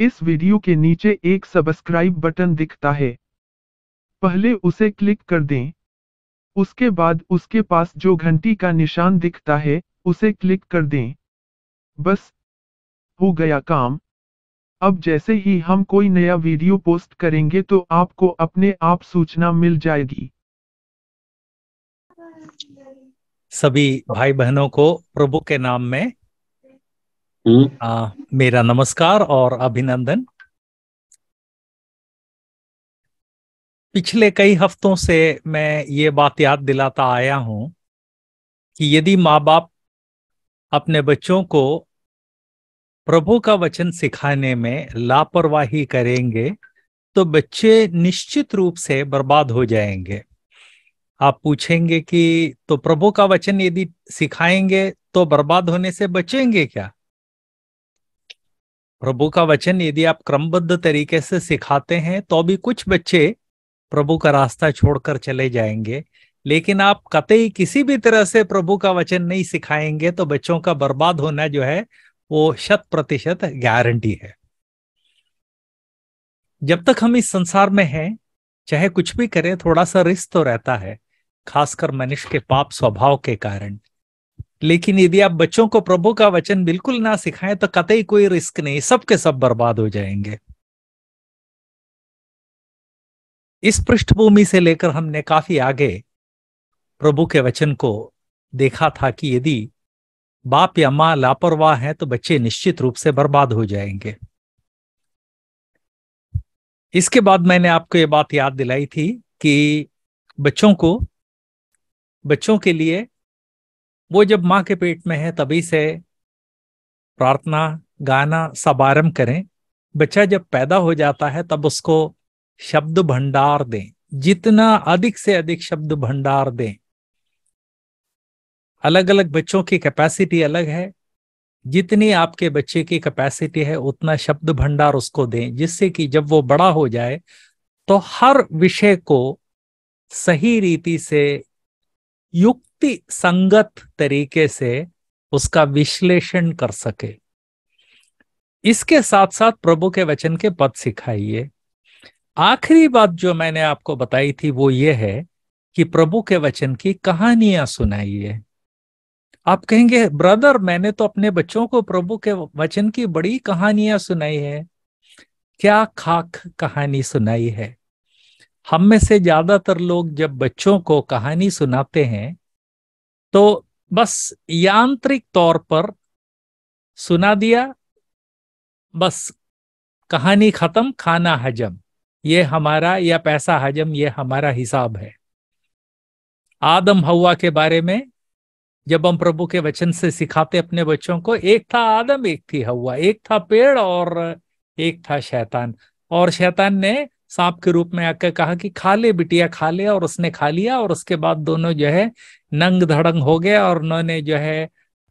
इस वीडियो के नीचे एक सब्सक्राइब बटन दिखता है पहले उसे क्लिक कर दें उसके बाद उसके पास जो घंटी का निशान दिखता है उसे क्लिक कर दें बस हो गया काम अब जैसे ही हम कोई नया वीडियो पोस्ट करेंगे तो आपको अपने आप सूचना मिल जाएगी सभी भाई बहनों को प्रभु के नाम में हम्म। आ, मेरा नमस्कार और अभिनंदन पिछले कई हफ्तों से मैं ये बात याद दिलाता आया हूं कि यदि माँ बाप अपने बच्चों को प्रभु का वचन सिखाने में लापरवाही करेंगे तो बच्चे निश्चित रूप से बर्बाद हो जाएंगे आप पूछेंगे कि तो प्रभु का वचन यदि सिखाएंगे तो बर्बाद होने से बचेंगे क्या प्रभु का वचन यदि आप क्रमबद्ध तरीके से सिखाते हैं तो भी कुछ बच्चे प्रभु का रास्ता छोड़कर चले जाएंगे लेकिन आप कतई किसी भी तरह से प्रभु का वचन नहीं सिखाएंगे तो बच्चों का बर्बाद होना जो है वो शत प्रतिशत गारंटी है जब तक हम इस संसार में हैं चाहे कुछ भी करें थोड़ा सा रिस्क तो रहता है खासकर मनुष्य के पाप स्वभाव के कारण लेकिन यदि आप बच्चों को प्रभु का वचन बिल्कुल ना सिखाएं तो कतई कोई रिस्क नहीं सब के सब बर्बाद हो जाएंगे इस पृष्ठभूमि से लेकर हमने काफी आगे प्रभु के वचन को देखा था कि यदि बाप या मां लापरवाह है तो बच्चे निश्चित रूप से बर्बाद हो जाएंगे इसके बाद मैंने आपको ये बात याद दिलाई थी कि बच्चों को बच्चों के लिए वो जब माँ के पेट में है तभी से प्रार्थना गाना सब आरम्भ करें बच्चा जब पैदा हो जाता है तब उसको शब्द भंडार दें जितना अधिक से अधिक शब्द भंडार दें अलग अलग बच्चों की कैपेसिटी अलग है जितनी आपके बच्चे की कैपेसिटी है उतना शब्द भंडार उसको दें जिससे कि जब वो बड़ा हो जाए तो हर विषय को सही रीति से युक्त युक्ति संगत तरीके से उसका विश्लेषण कर सके इसके साथ साथ प्रभु के वचन के पद सिखाइए आखिरी बात जो मैंने आपको बताई थी वो ये है कि प्रभु के वचन की कहानियां सुनाइए आप कहेंगे ब्रदर मैंने तो अपने बच्चों को प्रभु के वचन की बड़ी कहानियां सुनाई है क्या खाक कहानी सुनाई है हम में से ज्यादातर लोग जब बच्चों को कहानी सुनाते हैं तो बस यांत्रिक तौर पर सुना दिया बस कहानी खत्म खाना हजम ये हमारा या पैसा हजम ये हमारा हिसाब है आदम हवा के बारे में जब हम प्रभु के वचन से सिखाते अपने बच्चों को एक था आदम एक थी हवा एक था पेड़ और एक था शैतान और शैतान ने सांप के रूप में आकर कहा कि खा ले बिटिया खा ले और उसने खा लिया और उसके बाद दोनों जो है नंग धड़ंग हो गए और उन्होंने जो है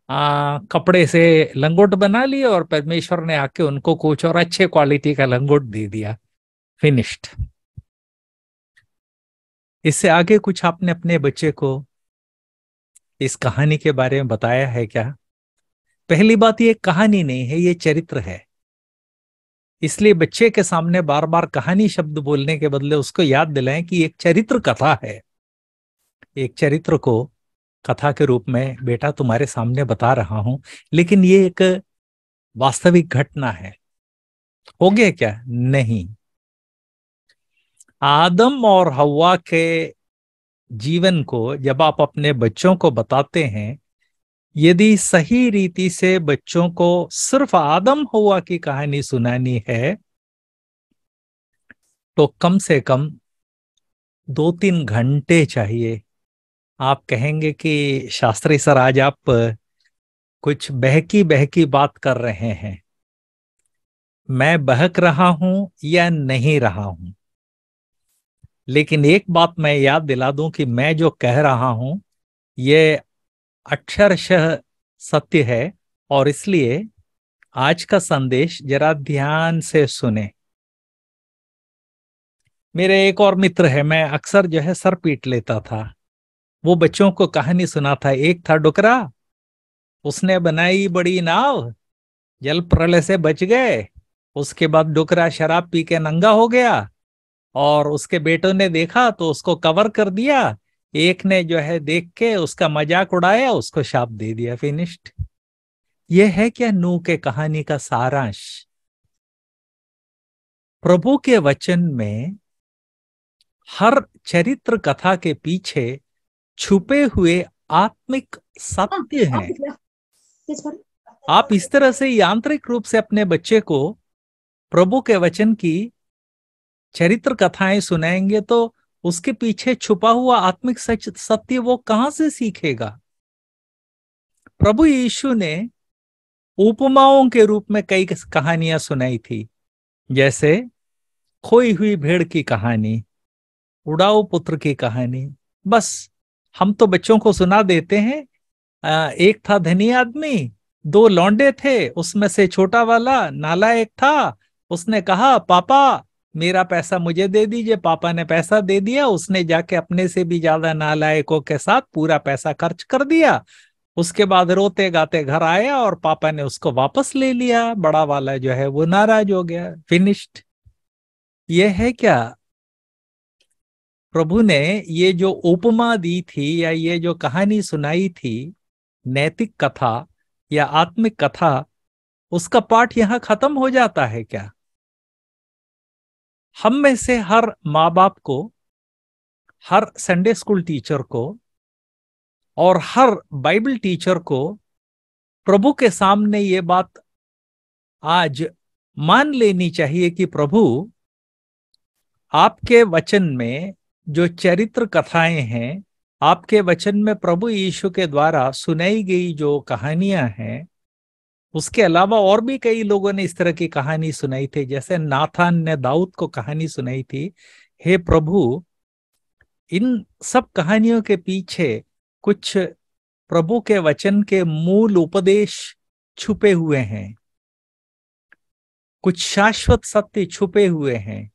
आ, कपड़े से लंगोट बना लिए और परमेश्वर ने आके उनको कुछ और अच्छे क्वालिटी का लंगोट दे दिया फिनिश्ड इससे आगे कुछ आपने अपने बच्चे को इस कहानी के बारे में बताया है क्या पहली बात ये कहानी नहीं है ये चरित्र है इसलिए बच्चे के सामने बार बार कहानी शब्द बोलने के बदले उसको याद दिलाएं कि एक चरित्र कथा है एक चरित्र को कथा के रूप में बेटा तुम्हारे सामने बता रहा हूं लेकिन ये एक वास्तविक घटना है हो गया क्या नहीं आदम और हवा के जीवन को जब आप अपने बच्चों को बताते हैं यदि सही रीति से बच्चों को सिर्फ आदम हुआ की कहानी सुनानी है तो कम से कम दो तीन घंटे चाहिए आप कहेंगे कि शास्त्री सर आज आप कुछ बहकी बहकी बात कर रहे हैं मैं बहक रहा हूं या नहीं रहा हूं लेकिन एक बात मैं याद दिला दूं कि मैं जो कह रहा हूं ये अक्षरशः सत्य है और इसलिए आज का संदेश जरा ध्यान से सुने मेरे एक और मित्र है मैं अक्सर जो है सर पीट लेता था वो बच्चों को कहानी सुना था एक था डुकरा उसने बनाई बड़ी नाव जल प्रलय से बच गए उसके बाद डुकरा शराब पी के नंगा हो गया और उसके बेटों ने देखा तो उसको कवर कर दिया एक ने जो है देख के उसका मजाक उड़ाया उसको शाप दे दिया फिनिश्ड ये है क्या नू के कहानी का सारांश प्रभु के वचन में हर चरित्र कथा के पीछे छुपे हुए आत्मिक सत्य हाँ, हैं आप इस तरह से यांत्रिक रूप से अपने बच्चे को प्रभु के वचन की चरित्र कथाएं सुनाएंगे तो उसके पीछे छुपा हुआ आत्मिक सच सत्य वो कहां से सीखेगा प्रभु यीशु ने उपमाओं के रूप में कई कहानियां सुनाई थी जैसे खोई हुई भेड़ की कहानी उड़ाऊ पुत्र की कहानी बस हम तो बच्चों को सुना देते हैं एक था धनी आदमी दो लौंडे थे उसमें से छोटा वाला नाला एक था उसने कहा पापा मेरा पैसा मुझे दे दीजिए पापा ने पैसा दे दिया उसने जाके अपने से भी ज्यादा नालायकों के साथ पूरा पैसा खर्च कर दिया उसके बाद रोते गाते घर आया और पापा ने उसको वापस ले लिया बड़ा वाला जो है वो नाराज हो गया फिनिश्ड ये है क्या प्रभु ने ये जो उपमा दी थी या ये जो कहानी सुनाई थी नैतिक कथा या आत्मिक कथा उसका पाठ यहाँ खत्म हो जाता है क्या हम में से हर माँ बाप को हर संडे स्कूल टीचर को और हर बाइबल टीचर को प्रभु के सामने ये बात आज मान लेनी चाहिए कि प्रभु आपके वचन में जो चरित्र कथाएं हैं आपके वचन में प्रभु यीशु के द्वारा सुनाई गई जो कहानियां हैं उसके अलावा और भी कई लोगों ने इस तरह की कहानी सुनाई थी जैसे नाथान ने दाऊद को कहानी सुनाई थी हे प्रभु इन सब कहानियों के पीछे कुछ प्रभु के वचन के मूल उपदेश छुपे हुए हैं कुछ शाश्वत सत्य छुपे हुए हैं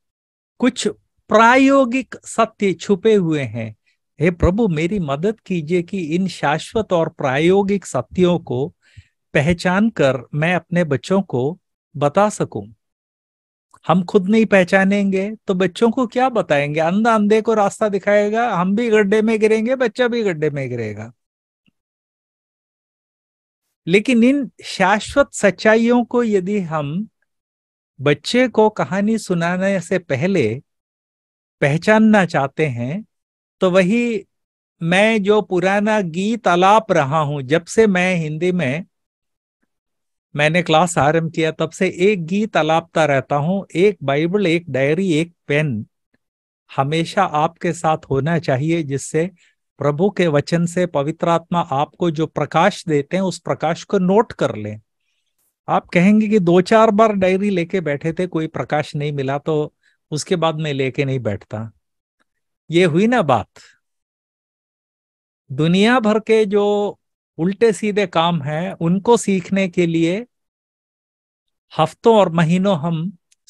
कुछ प्रायोगिक सत्य छुपे हुए हैं हे प्रभु मेरी मदद कीजिए कि इन शाश्वत और प्रायोगिक सत्यों को पहचान कर मैं अपने बच्चों को बता सकूं हम खुद नहीं पहचानेंगे तो बच्चों को क्या बताएंगे अंधा अंधे को रास्ता दिखाएगा हम भी गड्ढे में गिरेंगे बच्चा भी गड्ढे में गिरेगा लेकिन इन शाश्वत सच्चाइयों को यदि हम बच्चे को कहानी सुनाने से पहले पहचानना चाहते हैं तो वही मैं जो पुराना गीत अलाप रहा हूं जब से मैं हिंदी में मैंने क्लास आरंभ किया तब से एक गीत अलापता रहता हूँ एक बाइबल एक डायरी एक पेन हमेशा आपके साथ होना चाहिए जिससे प्रभु के वचन से पवित्र आत्मा आपको जो प्रकाश देते हैं उस प्रकाश को नोट कर लें आप कहेंगे कि दो चार बार डायरी लेके बैठे थे कोई प्रकाश नहीं मिला तो उसके बाद मैं लेके नहीं बैठता ये हुई ना बात दुनिया भर के जो उल्टे सीधे काम हैं उनको सीखने के लिए हफ्तों और महीनों हम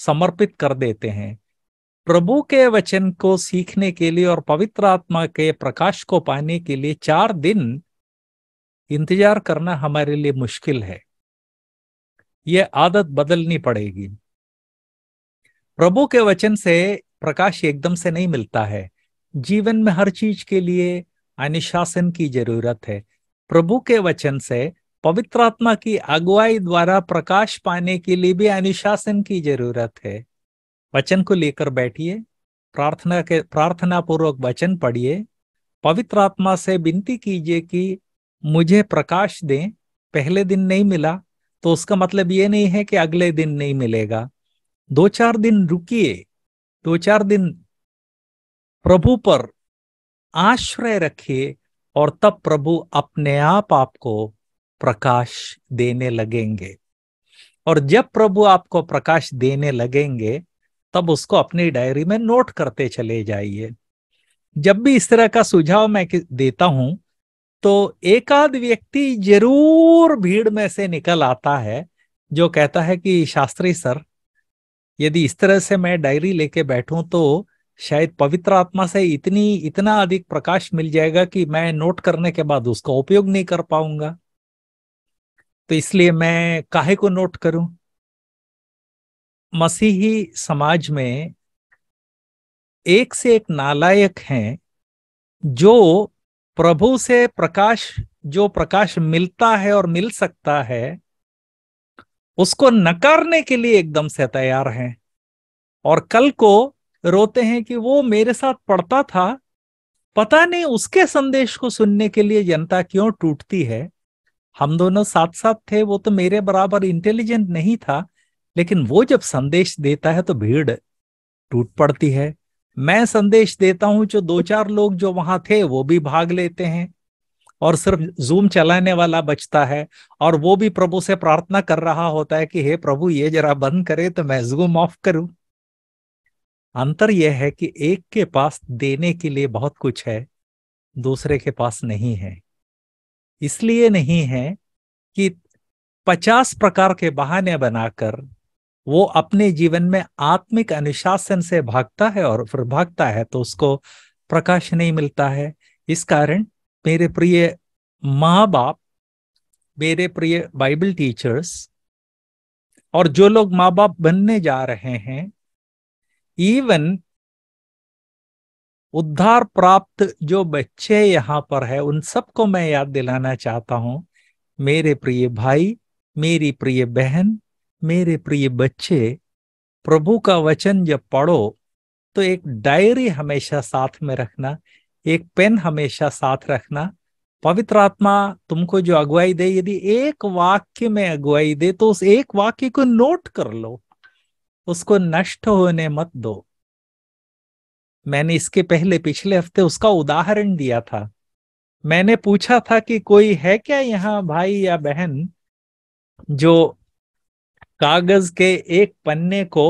समर्पित कर देते हैं प्रभु के वचन को सीखने के लिए और पवित्र आत्मा के प्रकाश को पाने के लिए चार दिन इंतजार करना हमारे लिए मुश्किल है यह आदत बदलनी पड़ेगी प्रभु के वचन से प्रकाश एकदम से नहीं मिलता है जीवन में हर चीज के लिए अनुशासन की जरूरत है प्रभु के वचन से पवित्र आत्मा की अगुवाई द्वारा प्रकाश पाने के लिए भी अनुशासन की जरूरत है वचन को लेकर बैठिए प्रार्थना के प्रार्थना पूर्वक वचन पढ़िए पवित्र आत्मा से विनती कीजिए कि मुझे प्रकाश दें पहले दिन नहीं मिला तो उसका मतलब ये नहीं है कि अगले दिन नहीं मिलेगा दो चार दिन रुकिए दो चार दिन प्रभु पर आश्रय रखिए और तब प्रभु अपने आप आपको प्रकाश देने लगेंगे और जब प्रभु आपको प्रकाश देने लगेंगे तब उसको अपनी डायरी में नोट करते चले जाइए जब भी इस तरह का सुझाव मैं देता हूं तो आध व्यक्ति जरूर भीड़ में से निकल आता है जो कहता है कि शास्त्री सर यदि इस तरह से मैं डायरी लेके बैठूं तो शायद पवित्र आत्मा से इतनी इतना अधिक प्रकाश मिल जाएगा कि मैं नोट करने के बाद उसका उपयोग नहीं कर पाऊंगा तो इसलिए मैं काहे को नोट करूं मसीही समाज में एक से एक नालायक हैं जो प्रभु से प्रकाश जो प्रकाश मिलता है और मिल सकता है उसको नकारने के लिए एकदम से तैयार हैं और कल को रोते हैं कि वो मेरे साथ पढ़ता था पता नहीं उसके संदेश को सुनने के लिए जनता क्यों टूटती है हम दोनों साथ साथ थे वो तो मेरे बराबर इंटेलिजेंट नहीं था लेकिन वो जब संदेश देता है तो भीड़ टूट पड़ती है मैं संदेश देता हूं जो दो चार लोग जो वहां थे वो भी भाग लेते हैं और सिर्फ जूम चलाने वाला बचता है और वो भी प्रभु से प्रार्थना कर रहा होता है कि हे प्रभु ये जरा बंद करे तो मैं जूम ऑफ करूं अंतर यह है कि एक के पास देने के लिए बहुत कुछ है दूसरे के पास नहीं है इसलिए नहीं है कि पचास प्रकार के बहाने बनाकर वो अपने जीवन में आत्मिक अनुशासन से भागता है और फिर भागता है तो उसको प्रकाश नहीं मिलता है इस कारण मेरे प्रिय माँ बाप मेरे प्रिय बाइबल टीचर्स और जो लोग माँ बाप बनने जा रहे हैं इवन उद्धार प्राप्त जो बच्चे यहाँ पर है उन सबको मैं याद दिलाना चाहता हूं मेरे प्रिय भाई मेरी प्रिय बहन मेरे प्रिय बच्चे प्रभु का वचन जब पढ़ो तो एक डायरी हमेशा साथ में रखना एक पेन हमेशा साथ रखना पवित्र आत्मा तुमको जो अगुवाई दे यदि एक वाक्य में अगुवाई दे तो उस एक वाक्य को नोट कर लो उसको नष्ट होने मत दो मैंने इसके पहले पिछले हफ्ते उसका उदाहरण दिया था मैंने पूछा था कि कोई है क्या यहाँ भाई या बहन जो कागज के एक पन्ने को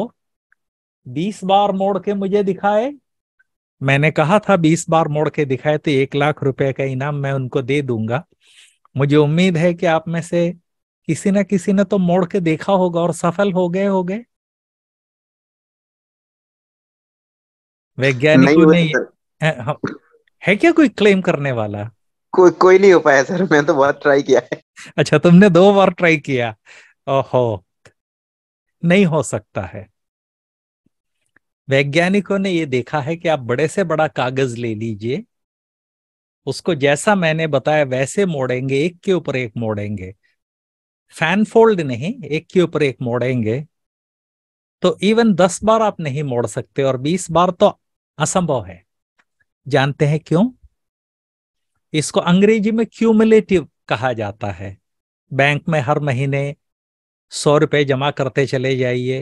बीस बार मोड़ के मुझे दिखाए मैंने कहा था बीस बार मोड़ के दिखाए तो एक लाख रुपए का इनाम मैं उनको दे दूंगा मुझे उम्मीद है कि आप में से किसी ना किसी ने तो मोड़ के देखा होगा और सफल हो गए हो गए वैज्ञानिकों ने तो है, हाँ, है क्या कोई क्लेम करने वाला कोई कोई नहीं हो पाया सर मैंने तो बहुत ट्राई किया है अच्छा तुमने दो बार ट्राई किया ओहो नहीं हो सकता है वैज्ञानिकों ने ये देखा है कि आप बड़े से बड़ा कागज ले लीजिए उसको जैसा मैंने बताया वैसे मोड़ेंगे एक के ऊपर एक मोड़ेंगे फैन फोल्ड नहीं एक के ऊपर एक मोड़ेंगे तो इवन दस बार आप नहीं मोड़ सकते और बीस बार तो असंभव है जानते हैं क्यों इसको अंग्रेजी में क्यूमुलेटिव कहा जाता है बैंक में हर महीने सौ रुपए जमा करते चले जाइए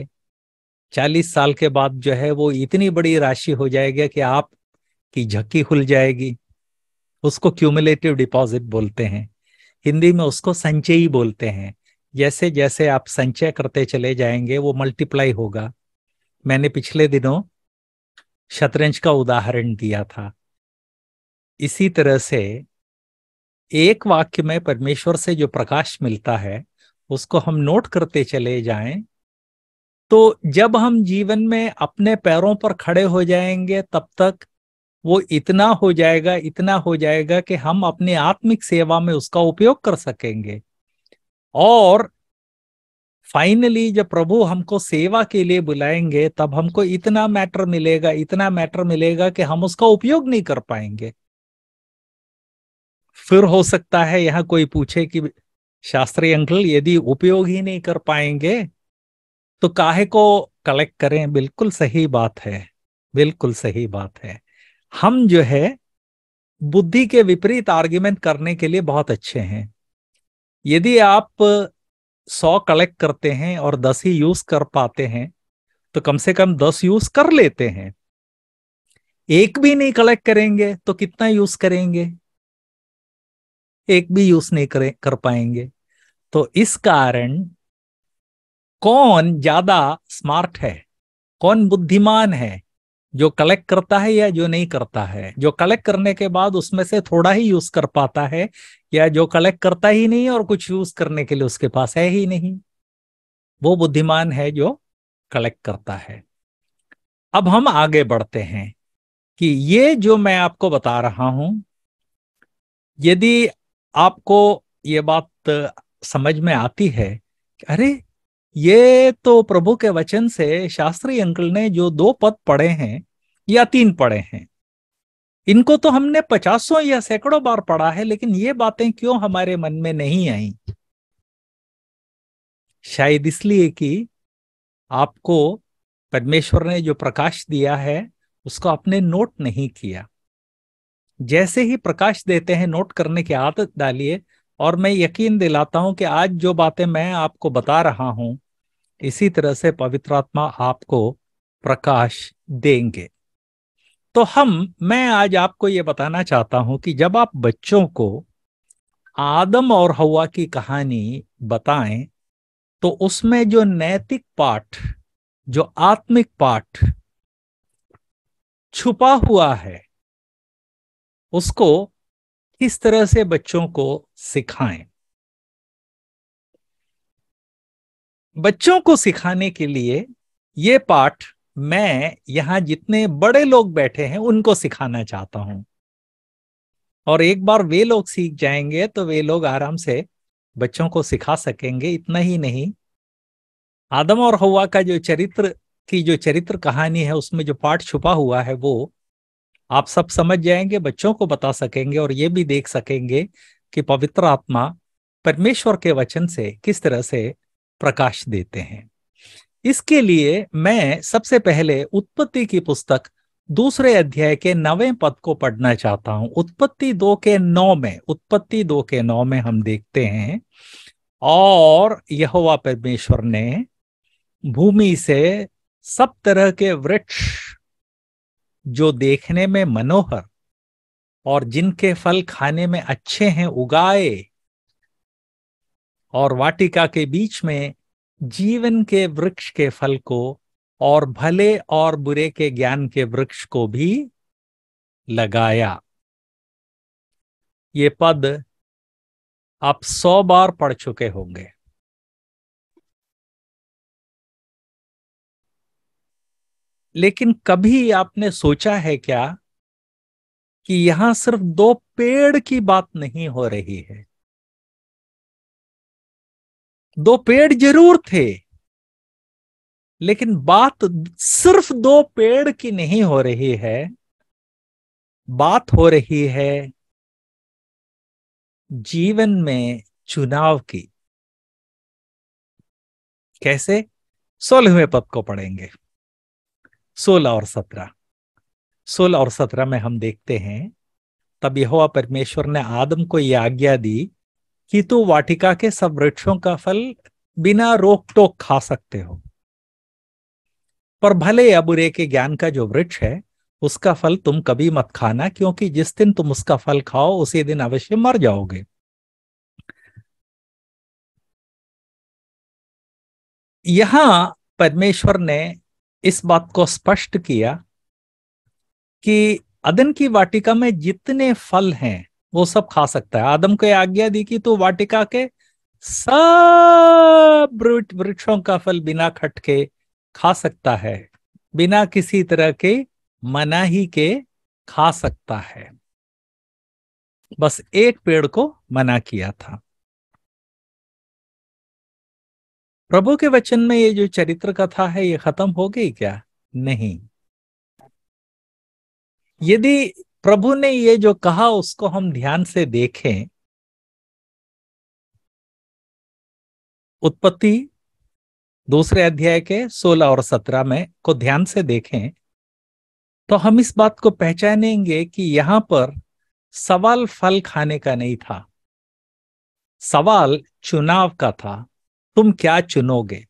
चालीस साल के बाद जो है वो इतनी बड़ी राशि हो जाएगी कि आप की झक्की खुल जाएगी उसको क्यूमुलेटिव डिपॉजिट बोलते हैं हिंदी में उसको संचयी बोलते हैं जैसे जैसे आप संचय करते चले जाएंगे वो मल्टीप्लाई होगा मैंने पिछले दिनों शतरंज का उदाहरण दिया था इसी तरह से एक वाक्य में परमेश्वर से जो प्रकाश मिलता है उसको हम नोट करते चले जाएं तो जब हम जीवन में अपने पैरों पर खड़े हो जाएंगे तब तक वो इतना हो जाएगा इतना हो जाएगा कि हम अपनी आत्मिक सेवा में उसका उपयोग कर सकेंगे और फाइनली जब प्रभु हमको सेवा के लिए बुलाएंगे तब हमको इतना मैटर मिलेगा इतना मैटर मिलेगा कि हम उसका उपयोग नहीं कर पाएंगे फिर हो सकता है यहां कोई पूछे कि शास्त्री अंकल यदि उपयोग ही नहीं कर पाएंगे तो काहे को कलेक्ट करें बिल्कुल सही बात है बिल्कुल सही बात है हम जो है बुद्धि के विपरीत आर्ग्यूमेंट करने के लिए बहुत अच्छे हैं यदि आप सौ कलेक्ट करते हैं और दस ही यूज कर पाते हैं तो कम से कम दस यूज कर लेते हैं एक भी नहीं कलेक्ट करेंगे तो कितना यूज करेंगे एक भी यूज नहीं करे कर पाएंगे तो इस कारण कौन ज्यादा स्मार्ट है कौन बुद्धिमान है जो कलेक्ट करता है या जो नहीं करता है जो कलेक्ट करने के बाद उसमें से थोड़ा ही यूज कर पाता है या जो कलेक्ट करता ही नहीं और कुछ यूज करने के लिए उसके पास है ही नहीं वो बुद्धिमान है जो कलेक्ट करता है अब हम आगे बढ़ते हैं कि ये जो मैं आपको बता रहा हूं यदि आपको ये बात समझ में आती है अरे ये तो प्रभु के वचन से शास्त्री अंकल ने जो दो पद पढ़े हैं या तीन पढ़े हैं इनको तो हमने पचासों या सैकड़ों बार पढ़ा है लेकिन ये बातें क्यों हमारे मन में नहीं आई शायद इसलिए कि आपको परमेश्वर ने जो प्रकाश दिया है उसको आपने नोट नहीं किया जैसे ही प्रकाश देते हैं नोट करने की आदत डालिए और मैं यकीन दिलाता हूं कि आज जो बातें मैं आपको बता रहा हूं इसी तरह से पवित्र आत्मा आपको प्रकाश देंगे तो हम मैं आज आपको ये बताना चाहता हूं कि जब आप बच्चों को आदम और हवा की कहानी बताएं तो उसमें जो नैतिक पाठ जो आत्मिक पाठ छुपा हुआ है उसको किस तरह से बच्चों को सिखाएं बच्चों को सिखाने के लिए ये पाठ मैं यहाँ जितने बड़े लोग बैठे हैं उनको सिखाना चाहता हूं और एक बार वे लोग सीख जाएंगे तो वे लोग आराम से बच्चों को सिखा सकेंगे इतना ही नहीं आदम और हवा का जो चरित्र की जो चरित्र कहानी है उसमें जो पाठ छुपा हुआ है वो आप सब समझ जाएंगे बच्चों को बता सकेंगे और ये भी देख सकेंगे कि पवित्र आत्मा परमेश्वर के वचन से किस तरह से प्रकाश देते हैं इसके लिए मैं सबसे पहले उत्पत्ति की पुस्तक दूसरे अध्याय के नवे पद को पढ़ना चाहता हूं उत्पत्ति दो के नौ में उत्पत्ति दो के नौ में हम देखते हैं और यहोवा परमेश्वर ने भूमि से सब तरह के वृक्ष जो देखने में मनोहर और जिनके फल खाने में अच्छे हैं उगाए और वाटिका के बीच में जीवन के वृक्ष के फल को और भले और बुरे के ज्ञान के वृक्ष को भी लगाया ये पद आप सौ बार पढ़ चुके होंगे लेकिन कभी आपने सोचा है क्या कि यहां सिर्फ दो पेड़ की बात नहीं हो रही है दो पेड़ जरूर थे लेकिन बात सिर्फ दो पेड़ की नहीं हो रही है बात हो रही है जीवन में चुनाव की कैसे सोलहवें पद को पढ़ेंगे सोलह और सत्रह सोलह और सत्रह में हम देखते हैं तब यहोवा परमेश्वर ने आदम को यह आज्ञा दी कि तुम वाटिका के सब वृक्षों का फल बिना रोक टोक खा सकते हो पर भले अबुरे के ज्ञान का जो वृक्ष है उसका फल तुम कभी मत खाना क्योंकि जिस दिन तुम उसका फल खाओ उसी दिन अवश्य मर जाओगे यहां परमेश्वर ने इस बात को स्पष्ट किया कि अदन की वाटिका में जितने फल हैं वो सब खा सकता है आदम को आज्ञा दी कि तो वाटिका के सब वृक्षों का फल बिना खटके खा सकता है बिना किसी तरह के मनाही के खा सकता है बस एक पेड़ को मना किया था प्रभु के वचन में ये जो चरित्र कथा है ये खत्म हो गई क्या नहीं यदि प्रभु ने ये जो कहा उसको हम ध्यान से देखें उत्पत्ति दूसरे अध्याय के 16 और 17 में को ध्यान से देखें तो हम इस बात को पहचानेंगे कि यहां पर सवाल फल खाने का नहीं था सवाल चुनाव का था तुम क्या चुनोगे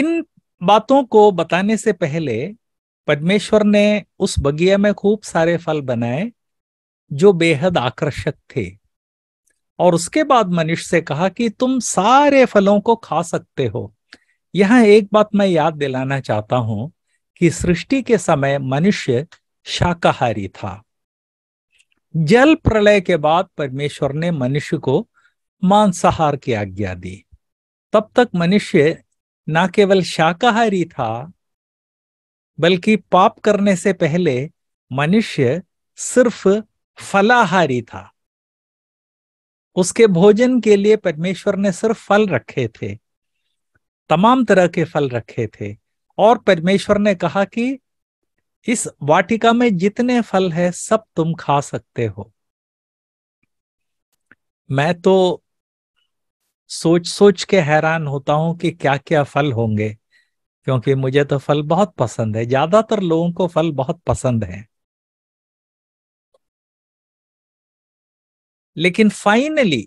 इन बातों को बताने से पहले परमेश्वर ने उस बगिया में खूब सारे फल बनाए जो बेहद आकर्षक थे और उसके बाद मनुष्य से कहा कि तुम सारे फलों को खा सकते हो यह एक बात मैं याद दिलाना चाहता हूं कि सृष्टि के समय मनुष्य शाकाहारी था जल प्रलय के बाद परमेश्वर ने मनुष्य को मांसाहार की आज्ञा दी तब तक मनुष्य न केवल शाकाहारी था बल्कि पाप करने से पहले मनुष्य सिर्फ फलाहारी था उसके भोजन के लिए परमेश्वर ने सिर्फ फल रखे थे तमाम तरह के फल रखे थे और परमेश्वर ने कहा कि इस वाटिका में जितने फल है सब तुम खा सकते हो मैं तो सोच सोच के हैरान होता हूं कि क्या क्या फल होंगे क्योंकि मुझे तो फल बहुत पसंद है ज्यादातर लोगों को फल बहुत पसंद है लेकिन फाइनली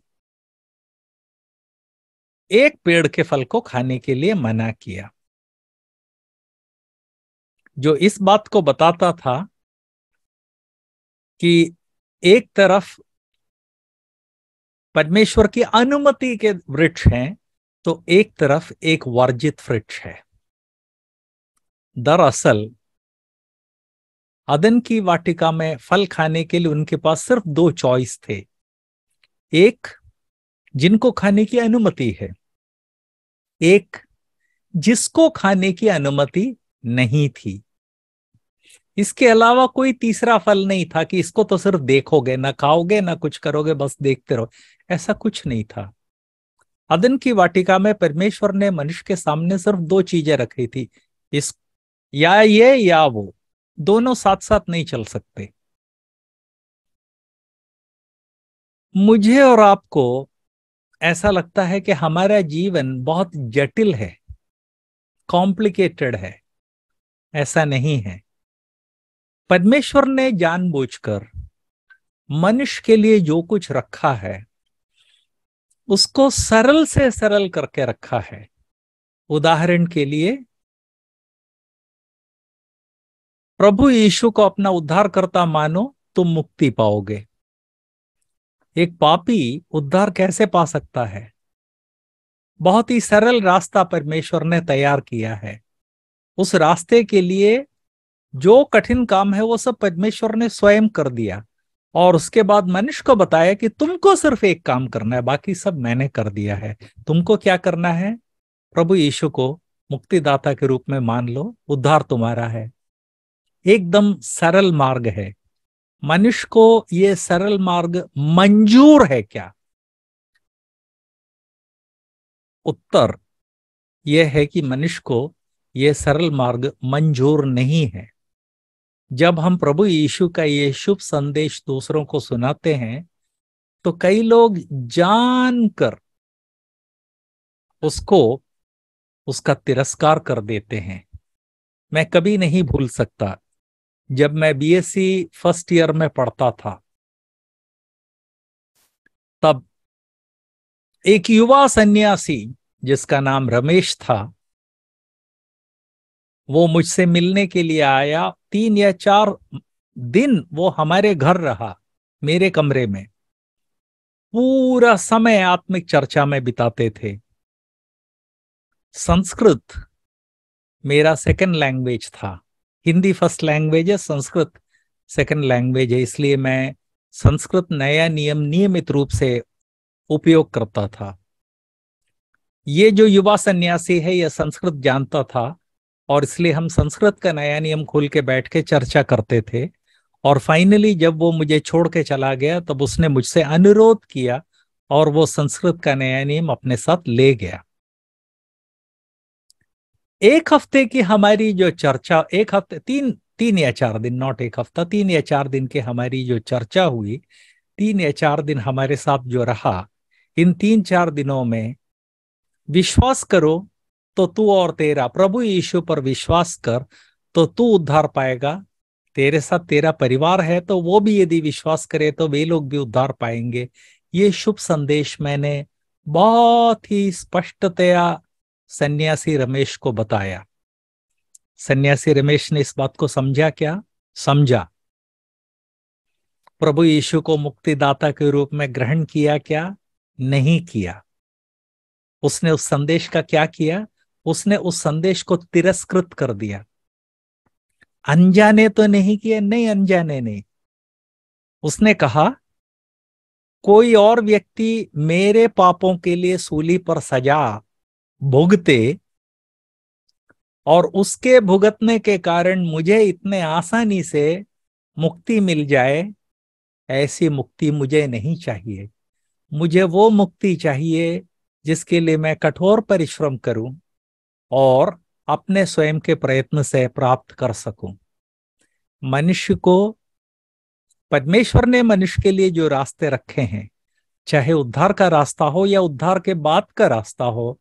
एक पेड़ के फल को खाने के लिए मना किया जो इस बात को बताता था कि एक तरफ परमेश्वर की अनुमति के वृक्ष हैं तो एक तरफ एक वर्जित वृक्ष है दरअसल अदन की वाटिका में फल खाने के लिए उनके पास सिर्फ दो चॉइस थे एक जिनको खाने की अनुमति है एक जिसको खाने की अनुमति नहीं थी इसके अलावा कोई तीसरा फल नहीं था कि इसको तो सिर्फ देखोगे ना खाओगे ना कुछ करोगे बस देखते रहो ऐसा कुछ नहीं था अदन की वाटिका में परमेश्वर ने मनुष्य के सामने सिर्फ दो चीजें रखी थी इस या ये या वो दोनों साथ साथ नहीं चल सकते मुझे और आपको ऐसा लगता है कि हमारा जीवन बहुत जटिल है कॉम्प्लिकेटेड है ऐसा नहीं है परमेश्वर ने जानबूझकर मनुष्य के लिए जो कुछ रखा है उसको सरल से सरल करके रखा है उदाहरण के लिए प्रभु यीशु को अपना उद्धारकर्ता मानो तुम मुक्ति पाओगे एक पापी उद्धार कैसे पा सकता है बहुत ही सरल रास्ता परमेश्वर ने तैयार किया है उस रास्ते के लिए जो कठिन काम है वो सब परमेश्वर ने स्वयं कर दिया और उसके बाद मनुष्य को बताया कि तुमको सिर्फ एक काम करना है बाकी सब मैंने कर दिया है तुमको क्या करना है प्रभु यीशु को मुक्तिदाता के रूप में मान लो उद्धार तुम्हारा है एकदम सरल मार्ग है मनुष्य को ये सरल मार्ग मंजूर है क्या उत्तर यह है कि मनुष्य को यह सरल मार्ग मंजूर नहीं है जब हम प्रभु यीशु का ये शुभ संदेश दूसरों को सुनाते हैं तो कई लोग जानकर उसको उसका तिरस्कार कर देते हैं मैं कभी नहीं भूल सकता जब मैं बीएससी फर्स्ट ईयर में पढ़ता था तब एक युवा सन्यासी जिसका नाम रमेश था वो मुझसे मिलने के लिए आया तीन या चार दिन वो हमारे घर रहा मेरे कमरे में पूरा समय आत्मिक चर्चा में बिताते थे संस्कृत मेरा सेकंड लैंग्वेज था हिंदी फर्स्ट लैंग्वेज है संस्कृत सेकंड लैंग्वेज है इसलिए मैं संस्कृत नया नियम नियमित रूप से उपयोग करता था ये जो युवा सन्यासी है यह संस्कृत जानता था और इसलिए हम संस्कृत का नया नियम खोल के बैठ के चर्चा करते थे और फाइनली जब वो मुझे छोड़ के चला गया तब उसने मुझसे अनुरोध किया और वो संस्कृत का नया नियम अपने साथ ले गया एक हफ्ते की हमारी जो चर्चा एक हफ्ते तीन तीन या चार दिन नॉट एक हफ्ता तीन या चार दिन की हमारी जो चर्चा हुई तीन या चार दिन हमारे साथ जो रहा इन तीन चार दिनों में विश्वास करो तो तू और तेरा प्रभु यीशु पर विश्वास कर तो तू उद्धार पाएगा तेरे साथ तेरा परिवार है तो वो भी यदि विश्वास करे तो वे लोग भी उद्धार पाएंगे ये शुभ संदेश मैंने बहुत ही स्पष्टतया सन्यासी रमेश को बताया सन्यासी रमेश ने इस बात को समझा क्या समझा प्रभु यीशु को मुक्तिदाता के रूप में ग्रहण किया क्या नहीं किया उसने उस संदेश का क्या किया उसने उस संदेश को तिरस्कृत कर दिया अनजाने तो नहीं किया नहीं अनजाने नहीं उसने कहा कोई और व्यक्ति मेरे पापों के लिए सूली पर सजा भुगते और उसके भुगतने के कारण मुझे इतने आसानी से मुक्ति मिल जाए ऐसी मुक्ति मुझे नहीं चाहिए मुझे वो मुक्ति चाहिए जिसके लिए मैं कठोर परिश्रम करूं और अपने स्वयं के प्रयत्न से प्राप्त कर सकूं मनुष्य को परमेश्वर ने मनुष्य के लिए जो रास्ते रखे हैं चाहे उद्धार का रास्ता हो या उद्धार के बाद का रास्ता हो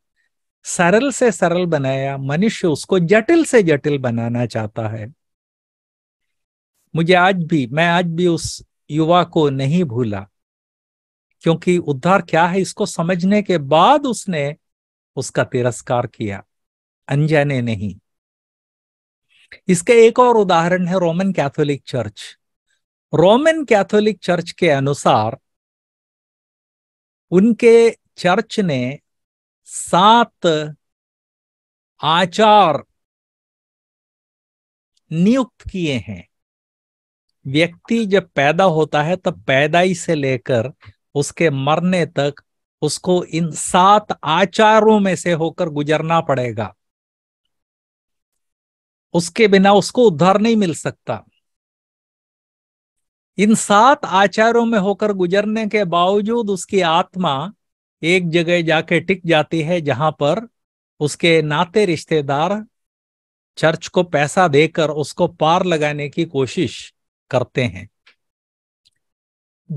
सरल से सरल बनाया मनुष्य उसको जटिल से जटिल बनाना चाहता है मुझे आज भी मैं आज भी उस युवा को नहीं भूला क्योंकि उद्धार क्या है इसको समझने के बाद उसने उसका तिरस्कार किया अनजाने नहीं इसका एक और उदाहरण है Roman Catholic church Roman Catholic church के अनुसार उनके चर्च ने सात आचार नियुक्त किए हैं व्यक्ति जब पैदा होता है तब पैदाई से लेकर उसके मरने तक उसको इन सात आचारों में से होकर गुजरना पड़ेगा उसके बिना उसको उद्धार नहीं मिल सकता इन सात आचारों में होकर गुजरने के बावजूद उसकी आत्मा एक जगह जाके टिक जाती है जहां पर उसके नाते रिश्तेदार चर्च को पैसा देकर उसको पार लगाने की कोशिश करते हैं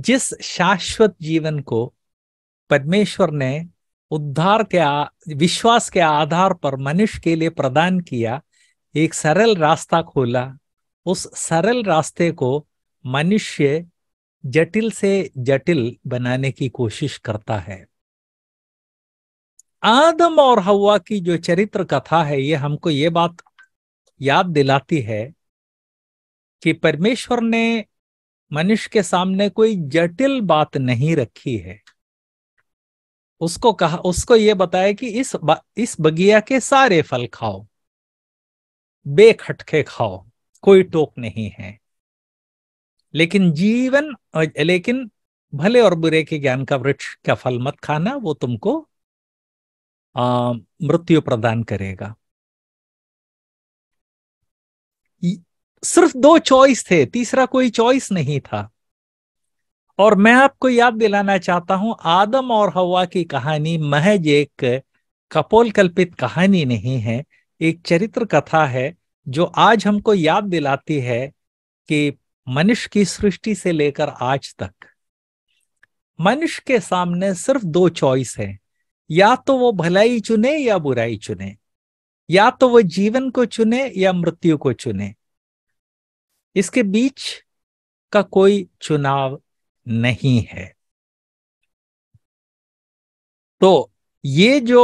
जिस शाश्वत जीवन को परमेश्वर ने उद्धार के आ, विश्वास के आधार पर मनुष्य के लिए प्रदान किया एक सरल रास्ता खोला उस सरल रास्ते को मनुष्य जटिल से जटिल बनाने की कोशिश करता है आदम और हवा की जो चरित्र कथा है ये हमको ये बात याद दिलाती है कि परमेश्वर ने मनुष्य के सामने कोई जटिल बात नहीं रखी है उसको कहा उसको ये बताया कि इस इस बगिया के सारे फल खाओ बेखटके खाओ कोई टोक नहीं है लेकिन जीवन लेकिन भले और बुरे के ज्ञान का वृक्ष का फल मत खाना वो तुमको मृत्यु प्रदान करेगा सिर्फ दो चॉइस थे तीसरा कोई चॉइस नहीं था और मैं आपको याद दिलाना चाहता हूं आदम और हवा की कहानी महज एक कपोल कल्पित कहानी नहीं है एक चरित्र कथा है जो आज हमको याद दिलाती है कि मनुष्य की सृष्टि से लेकर आज तक मनुष्य के सामने सिर्फ दो चॉइस है या तो वो भलाई चुने या बुराई चुने या तो वो जीवन को चुने या मृत्यु को चुने इसके बीच का कोई चुनाव नहीं है तो ये जो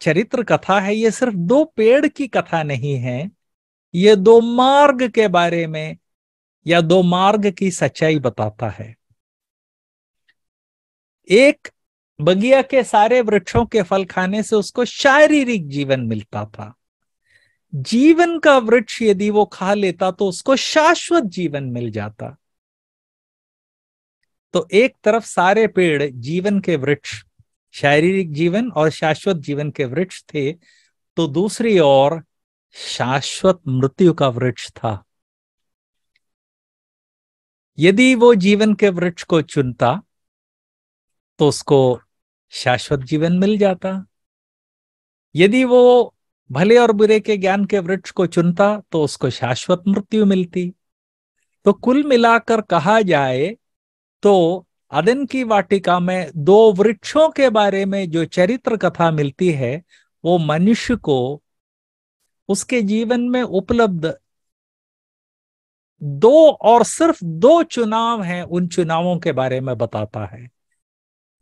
चरित्र कथा है ये सिर्फ दो पेड़ की कथा नहीं है ये दो मार्ग के बारे में या दो मार्ग की सच्चाई बताता है एक बगिया के सारे वृक्षों के फल खाने से उसको शारीरिक जीवन मिलता था जीवन का वृक्ष यदि वो खा लेता तो उसको शाश्वत जीवन मिल जाता तो एक तरफ सारे पेड़ जीवन के वृक्ष शारीरिक जीवन और शाश्वत जीवन के वृक्ष थे तो दूसरी ओर शाश्वत मृत्यु का वृक्ष था यदि वो जीवन के वृक्ष को चुनता तो उसको शाश्वत जीवन मिल जाता यदि वो भले और बुरे के ज्ञान के वृक्ष को चुनता तो उसको शाश्वत मृत्यु मिलती तो कुल मिलाकर कहा जाए तो अदन की वाटिका में दो वृक्षों के बारे में जो चरित्र कथा मिलती है वो मनुष्य को उसके जीवन में उपलब्ध दो और सिर्फ दो चुनाव हैं उन चुनावों के बारे में बताता है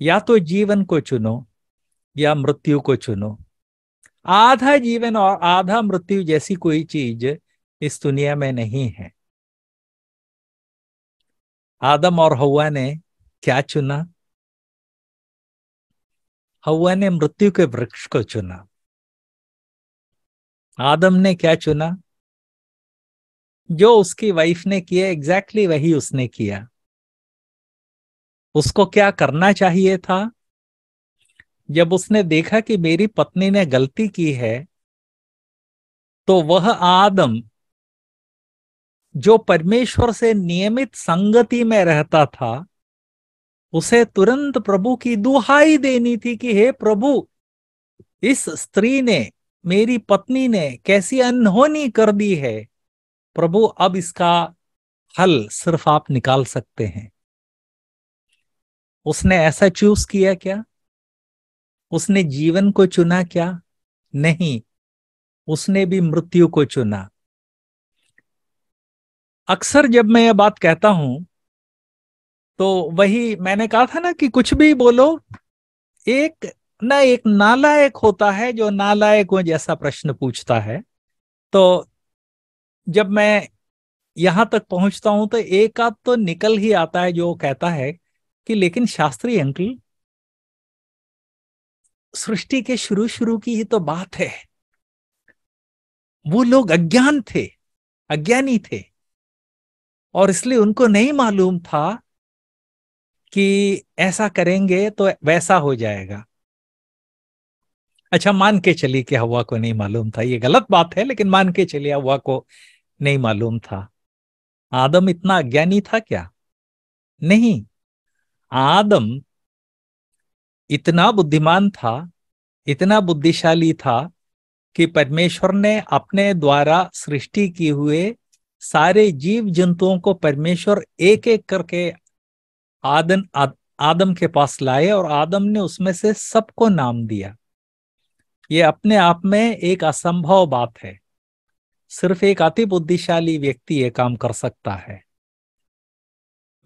या तो जीवन को चुनो या मृत्यु को चुनो आधा जीवन और आधा मृत्यु जैसी कोई चीज इस दुनिया में नहीं है आदम और हवा ने क्या चुना हवा ने मृत्यु के वृक्ष को चुना आदम ने क्या चुना जो उसकी वाइफ ने किया एग्जैक्टली exactly वही उसने किया उसको क्या करना चाहिए था जब उसने देखा कि मेरी पत्नी ने गलती की है तो वह आदम जो परमेश्वर से नियमित संगति में रहता था उसे तुरंत प्रभु की दुहाई देनी थी कि हे प्रभु इस स्त्री ने मेरी पत्नी ने कैसी अनहोनी कर दी है प्रभु अब इसका हल सिर्फ आप निकाल सकते हैं उसने ऐसा चूज किया क्या उसने जीवन को चुना क्या नहीं उसने भी मृत्यु को चुना अक्सर जब मैं ये बात कहता हूं तो वही मैंने कहा था ना कि कुछ भी बोलो एक ना एक नालायक होता है जो नालायक हो जैसा प्रश्न पूछता है तो जब मैं यहां तक पहुंचता हूं तो एक आध तो निकल ही आता है जो कहता है कि लेकिन शास्त्री अंकल सृष्टि के शुरू शुरू की ही तो बात है वो लोग अज्ञान थे अज्ञानी थे और इसलिए उनको नहीं मालूम था कि ऐसा करेंगे तो वैसा हो जाएगा अच्छा मान के चली कि हवा को नहीं मालूम था ये गलत बात है लेकिन मान के चलिए हवा को नहीं मालूम था आदम इतना अज्ञानी था क्या नहीं आदम इतना बुद्धिमान था इतना बुद्धिशाली था कि परमेश्वर ने अपने द्वारा सृष्टि किए हुए सारे जीव जंतुओं को परमेश्वर एक एक करके आदन आद, आदम के पास लाए और आदम ने उसमें से सबको नाम दिया ये अपने आप में एक असंभव बात है सिर्फ एक अति बुद्धिशाली व्यक्ति ये काम कर सकता है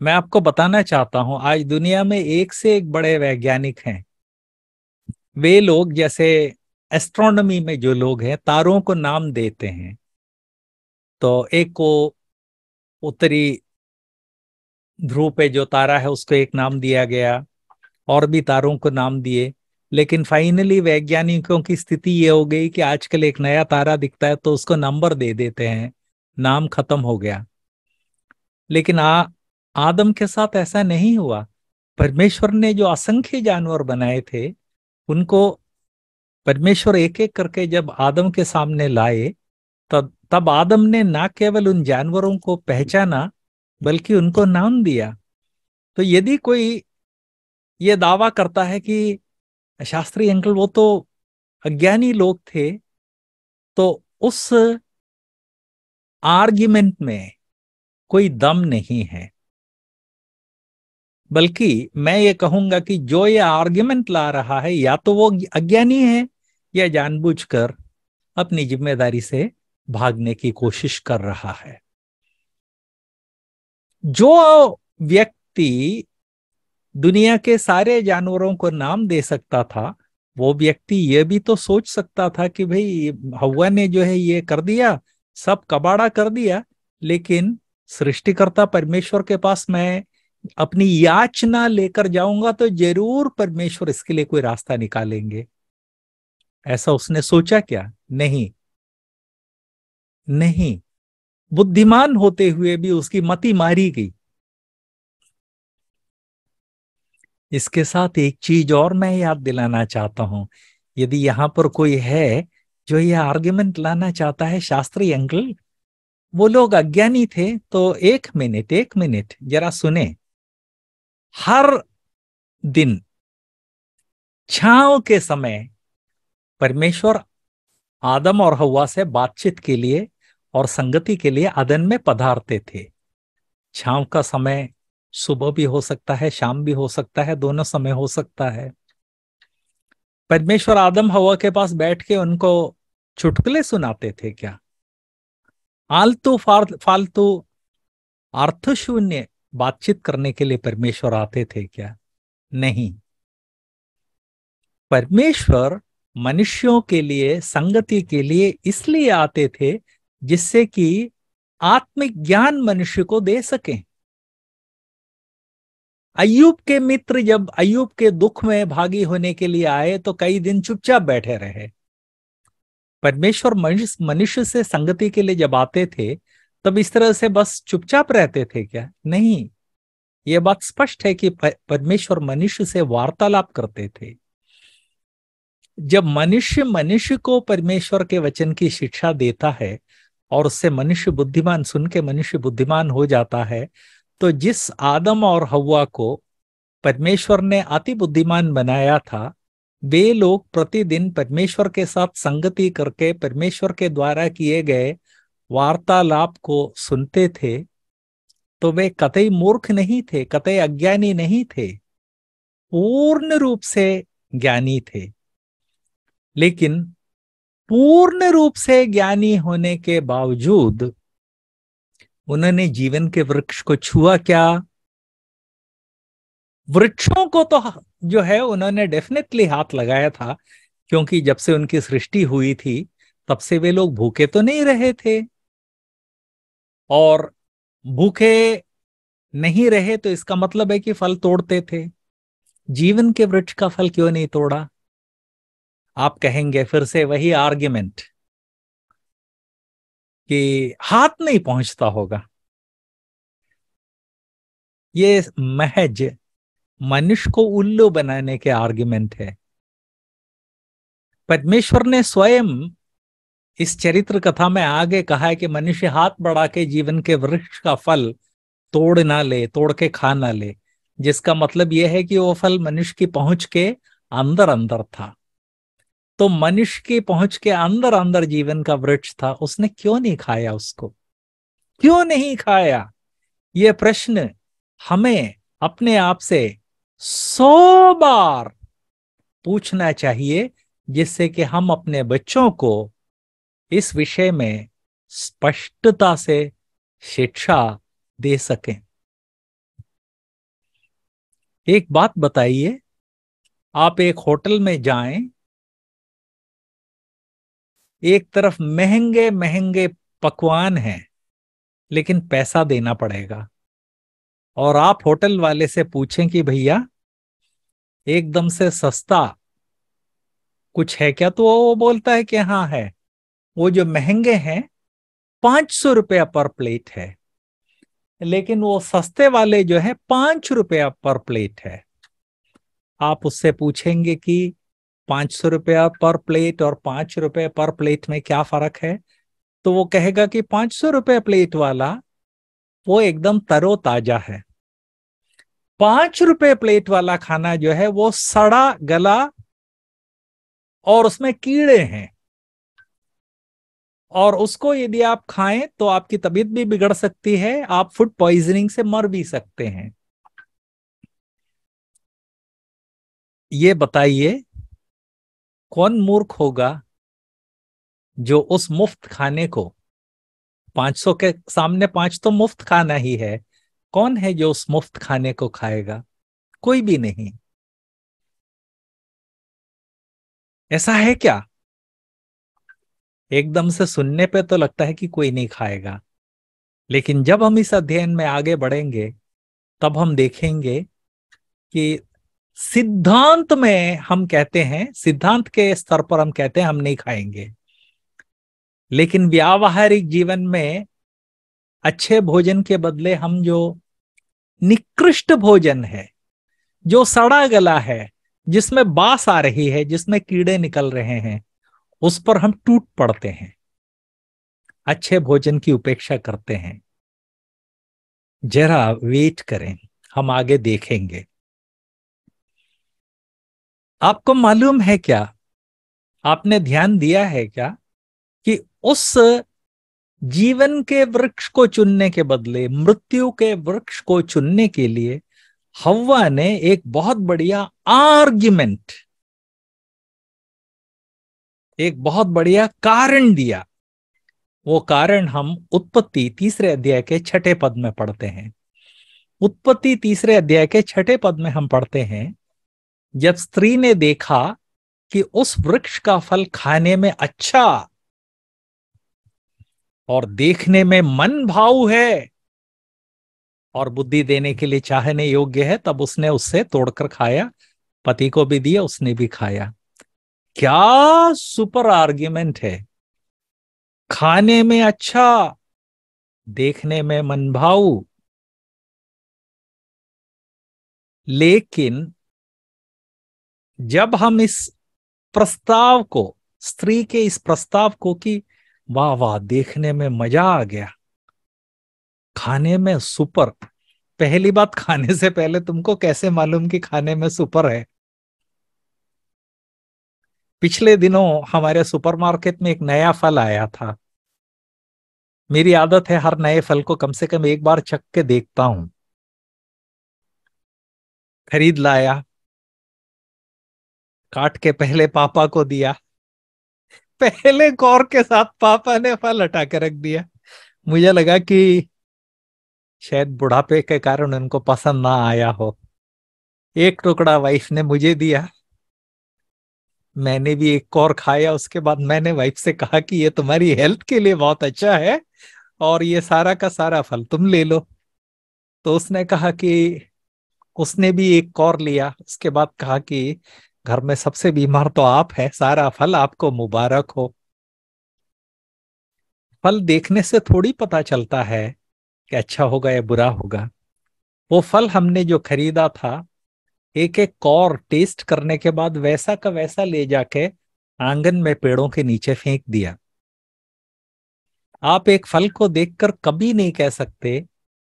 मैं आपको बताना चाहता हूं आज दुनिया में एक से एक बड़े वैज्ञानिक हैं वे लोग जैसे एस्ट्रोनॉमी में जो लोग हैं तारों को नाम देते हैं तो एक को उत्तरी ध्रुव पे जो तारा है उसको एक नाम दिया गया और भी तारों को नाम दिए लेकिन फाइनली वैज्ञानिकों की स्थिति ये हो गई कि आजकल एक नया तारा दिखता है तो उसको नंबर दे देते हैं नाम खत्म हो गया लेकिन आ आदम के साथ ऐसा नहीं हुआ परमेश्वर ने जो असंख्य जानवर बनाए थे उनको परमेश्वर एक एक करके जब आदम के सामने लाए तब तब आदम ने ना केवल उन जानवरों को पहचाना बल्कि उनको नाम दिया तो यदि कोई ये दावा करता है कि शास्त्री अंकल वो तो अज्ञानी लोग थे तो उस आर्ग्यूमेंट में कोई दम नहीं है बल्कि मैं ये कहूंगा कि जो ये आर्ग्यूमेंट ला रहा है या तो वो अज्ञानी है या जानबूझकर अपनी जिम्मेदारी से भागने की कोशिश कर रहा है जो व्यक्ति दुनिया के सारे जानवरों को नाम दे सकता था वो व्यक्ति ये भी तो सोच सकता था कि भाई हवा ने जो है ये कर दिया सब कबाड़ा कर दिया लेकिन सृष्टिकर्ता परमेश्वर के पास मैं अपनी याचना लेकर जाऊंगा तो जरूर परमेश्वर इसके लिए कोई रास्ता निकालेंगे ऐसा उसने सोचा क्या नहीं नहीं बुद्धिमान होते हुए भी उसकी मति मारी गई इसके साथ एक चीज और मैं याद दिलाना चाहता हूं यदि यहां पर कोई है जो ये आर्ग्यूमेंट लाना चाहता है शास्त्री अंकल वो लोग अज्ञानी थे तो एक मिनट एक मिनट जरा सुने हर दिन छाव के समय परमेश्वर आदम और हवा से बातचीत के लिए और संगति के लिए अदन में पधारते थे छाव का समय सुबह भी हो सकता है शाम भी हो सकता है दोनों समय हो सकता है परमेश्वर आदम हवा के पास बैठ के उनको चुटकुले सुनाते थे क्या आलतू फालतू अर्थ शून्य बातचीत करने के लिए परमेश्वर आते थे क्या नहीं परमेश्वर मनुष्यों के लिए संगति के लिए इसलिए आते थे जिससे कि आत्मिक ज्ञान मनुष्य को दे सके अयुब के मित्र जब अयुब के दुख में भागी होने के लिए आए तो कई दिन चुपचाप बैठे रहे परमेश्वर मनुष्य से संगति के लिए जब आते थे तब इस तरह से बस चुपचाप रहते थे क्या नहीं ये बात स्पष्ट है कि परमेश्वर मनुष्य से वार्तालाप करते थे जब मनुष्य मनुष्य को परमेश्वर के वचन की शिक्षा देता है और उससे मनुष्य बुद्धिमान सुन के मनुष्य बुद्धिमान हो जाता है तो जिस आदम और हवा को परमेश्वर ने अति बुद्धिमान बनाया था वे लोग प्रतिदिन परमेश्वर के साथ संगति करके परमेश्वर के द्वारा किए गए वार्तालाप को सुनते थे तो वे कतई मूर्ख नहीं थे कतई अज्ञानी नहीं थे पूर्ण रूप से ज्ञानी थे लेकिन पूर्ण रूप से ज्ञानी होने के बावजूद उन्होंने जीवन के वृक्ष को छुआ क्या वृक्षों को तो जो है उन्होंने डेफिनेटली हाथ लगाया था क्योंकि जब से उनकी सृष्टि हुई थी तब से वे लोग भूखे तो नहीं रहे थे और भूखे नहीं रहे तो इसका मतलब है कि फल तोड़ते थे जीवन के वृक्ष का फल क्यों नहीं तोड़ा आप कहेंगे फिर से वही आर्ग्यूमेंट कि हाथ नहीं पहुंचता होगा ये महज मनुष्य को उल्लू बनाने के आर्ग्यूमेंट है परमेश्वर ने स्वयं इस चरित्र कथा में आगे कहा है कि मनुष्य हाथ बढ़ा के जीवन के वृक्ष का फल तोड़ ना ले तोड़ के खा ना ले जिसका मतलब यह है कि वो फल मनुष्य की पहुंच के अंदर अंदर था तो मनुष्य की पहुंच के अंदर अंदर जीवन का वृक्ष था उसने क्यों नहीं खाया उसको क्यों नहीं खाया ये प्रश्न हमें अपने आप से सौ बार पूछना चाहिए जिससे कि हम अपने बच्चों को इस विषय में स्पष्टता से शिक्षा दे सकें एक बात बताइए आप एक होटल में जाएं एक तरफ महंगे महंगे पकवान हैं लेकिन पैसा देना पड़ेगा और आप होटल वाले से पूछें कि भैया एकदम से सस्ता कुछ है क्या तो वो बोलता है कि हाँ है वो जो महंगे हैं पांच सौ रुपया पर प्लेट है लेकिन वो सस्ते वाले जो है पांच रुपया पर प्लेट है आप उससे पूछेंगे कि पांच सौ रुपया पर प्लेट और पांच रुपये पर प्लेट में क्या फर्क है तो वो कहेगा कि पांच सौ रुपये प्लेट वाला वो एकदम तरोताजा है पांच रुपये प्लेट वाला खाना जो है वो सड़ा गला और उसमें कीड़े हैं और उसको यदि आप खाएं तो आपकी तबीयत भी बिगड़ सकती है आप फूड पॉइजनिंग से मर भी सकते हैं ये बताइए कौन मूर्ख होगा जो उस मुफ्त खाने को 500 के सामने पांच तो मुफ्त खाना ही है कौन है जो उस मुफ्त खाने को खाएगा कोई भी नहीं ऐसा है क्या एकदम से सुनने पे तो लगता है कि कोई नहीं खाएगा लेकिन जब हम इस अध्ययन में आगे बढ़ेंगे तब हम देखेंगे कि सिद्धांत में हम कहते हैं सिद्धांत के स्तर पर हम कहते हैं हम नहीं खाएंगे लेकिन व्यावहारिक जीवन में अच्छे भोजन के बदले हम जो निकृष्ट भोजन है जो सड़ा गला है जिसमें बास आ रही है जिसमें कीड़े निकल रहे हैं उस पर हम टूट पड़ते हैं अच्छे भोजन की उपेक्षा करते हैं जरा वेट करें हम आगे देखेंगे आपको मालूम है क्या आपने ध्यान दिया है क्या कि उस जीवन के वृक्ष को चुनने के बदले मृत्यु के वृक्ष को चुनने के लिए हवा ने एक बहुत बढ़िया आर्ग्यूमेंट एक बहुत बढ़िया कारण दिया वो कारण हम उत्पत्ति तीसरे अध्याय के छठे पद में पढ़ते हैं उत्पत्ति तीसरे अध्याय के छठे पद में हम पढ़ते हैं जब स्त्री ने देखा कि उस वृक्ष का फल खाने में अच्छा और देखने में मन भाव है और बुद्धि देने के लिए चाहने योग्य है तब उसने उससे तोड़कर खाया पति को भी दिया उसने भी खाया क्या सुपर आर्ग्यूमेंट है खाने में अच्छा देखने में मनभाऊ लेकिन जब हम इस प्रस्ताव को स्त्री के इस प्रस्ताव को कि वाह वाह देखने में मजा आ गया खाने में सुपर पहली बात खाने से पहले तुमको कैसे मालूम कि खाने में सुपर है पिछले दिनों हमारे सुपरमार्केट में एक नया फल आया था मेरी आदत है हर नए फल को कम से कम एक बार चख के देखता हूं खरीद लाया काट के पहले पापा को दिया पहले गौर के साथ पापा ने फल हटा के रख दिया मुझे लगा कि शायद बुढ़ापे के कारण उनको पसंद ना आया हो एक टुकड़ा वाइफ ने मुझे दिया मैंने भी एक और खाया उसके बाद मैंने वाइफ से कहा कि ये तुम्हारी हेल्थ के लिए बहुत अच्छा है और ये सारा का सारा फल तुम ले लो तो उसने कहा कि उसने भी एक कौर लिया उसके बाद कहा कि घर में सबसे बीमार तो आप है सारा फल आपको मुबारक हो फल देखने से थोड़ी पता चलता है कि अच्छा होगा या बुरा होगा वो फल हमने जो खरीदा था एक एक कौर टेस्ट करने के बाद वैसा का वैसा ले जाके आंगन में पेड़ों के नीचे फेंक दिया आप एक फल को देखकर कभी नहीं कह सकते